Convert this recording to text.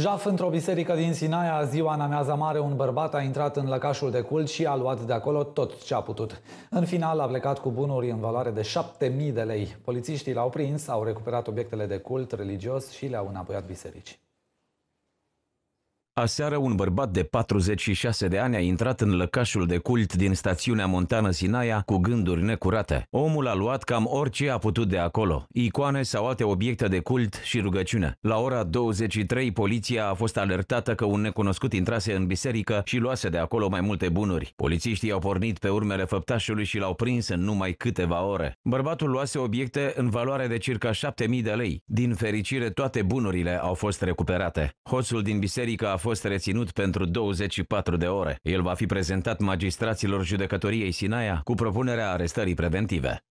Jaf într-o biserică din Sinaia, ziua în amiaza mare, un bărbat a intrat în lăcașul de cult și a luat de acolo tot ce a putut. În final a plecat cu bunuri în valoare de 7000 de lei. Polițiștii l-au prins, au recuperat obiectele de cult religios și le-au înapoiat bisericii. Aseară un bărbat de 46 de ani a intrat în lăcașul de cult din stațiunea montană Sinaia cu gânduri necurate. Omul a luat cam orice a putut de acolo, icoane sau alte obiecte de cult și rugăciune. La ora 23, poliția a fost alertată că un necunoscut intrase în biserică și luase de acolo mai multe bunuri. Polițiștii au pornit pe urmele făptașului și l-au prins în numai câteva ore. Bărbatul luase obiecte în valoare de circa 7000 de lei. Din fericire, toate bunurile au fost recuperate. Hoțul din biserică a fost reținut pentru 24 de ore. El va fi prezentat magistraților judecătoriei Sinaia cu propunerea arestării preventive.